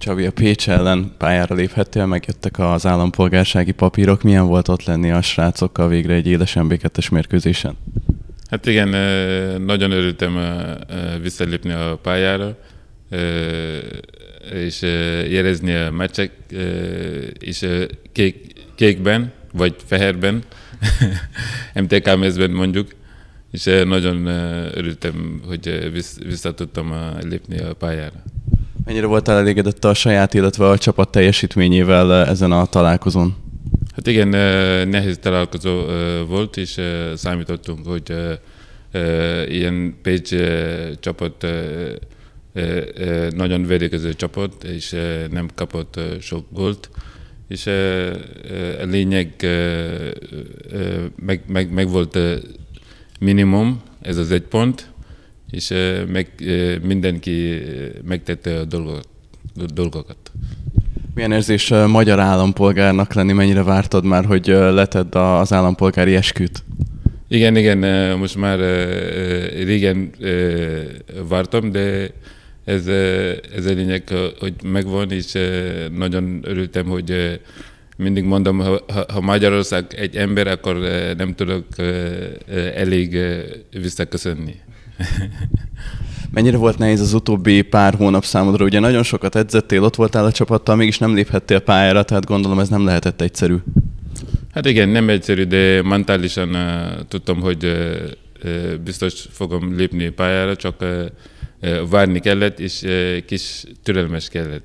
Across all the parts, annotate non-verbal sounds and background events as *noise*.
Csabi, a Pécs ellen pályára léphettél, megjöttek az állampolgársági papírok. Milyen volt ott lenni a srácokkal végre egy édes mb mérkőzésen? Hát igen, nagyon örültem visszalépni a pályára, és érezni a meccsek, és kék, kékben, vagy fehérben, *laughs* MTK mezben mondjuk, és nagyon örültem, hogy vissza tudtam lépni a pályára. Mennyire voltál elégedett a saját, illetve a csapat teljesítményével ezen a találkozón? Hát igen, nehéz találkozó volt, és számítottunk, hogy ilyen Pécs csapat nagyon védekező csapat, és nem kapott sok gólt és a lényeg meg, meg, meg volt minimum, ez az egy pont, és meg, mindenki megtette a dolgot, dolgokat. Milyen érzés magyar állampolgárnak lenni? Mennyire vártad már, hogy leted az állampolgári esküt? Igen, igen, most már régen vártam, de ez, ez a lényeg, hogy megvan, és nagyon örültem, hogy mindig mondom, ha, ha Magyarország egy ember, akkor nem tudok elég visszaköszönni. *laughs* Mennyire volt nehéz az utóbbi pár hónap számodra? Ugye nagyon sokat edzettél, ott voltál a csapattal, mégis nem léphettél pályára, tehát gondolom ez nem lehetett egyszerű. Hát igen, nem egyszerű, de mentálisan uh, tudtam, hogy uh, biztos fogom lépni pályára, csak uh, várni kellett, és uh, kis türelmes kellett.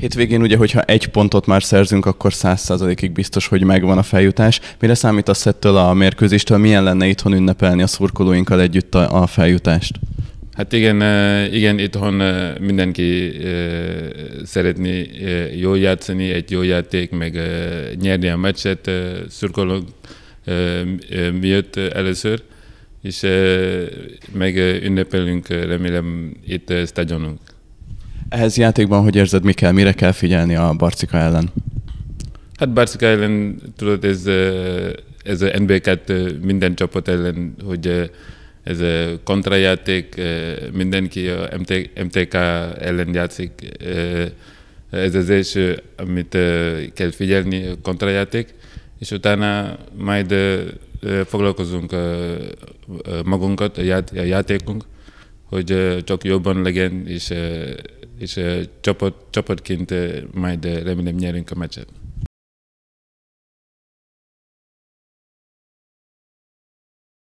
Hétvégén ugye, hogyha egy pontot már szerzünk, akkor száz százalékig biztos, hogy megvan a feljutás. Mire számítasz ettől a mérkőzéstől? Milyen lenne itthon ünnepelni a szurkolóinkkal együtt a, a feljutást? Hát igen, igen, itthon mindenki szeretné jól játszani, egy jó játék, meg nyerni a meccset szurkolók miatt először, és meg ünnepelünk remélem itt stadionunk. Ehhez játékban hogy érzed, mi kell, mire kell figyelni a Barcika ellen? Hát Barcika ellen, tudod, ez, ez a NBK-t minden csapat ellen, hogy ez a kontrajáték, mindenki a MT, MTK ellen játszik. Ez az első, amit kell figyelni, kontrajáték, és utána majd foglalkozunk magunkat, a játékunk, hogy csak jobban legyen, és és csapat, csapatként majd remélem nyerünk a meccset.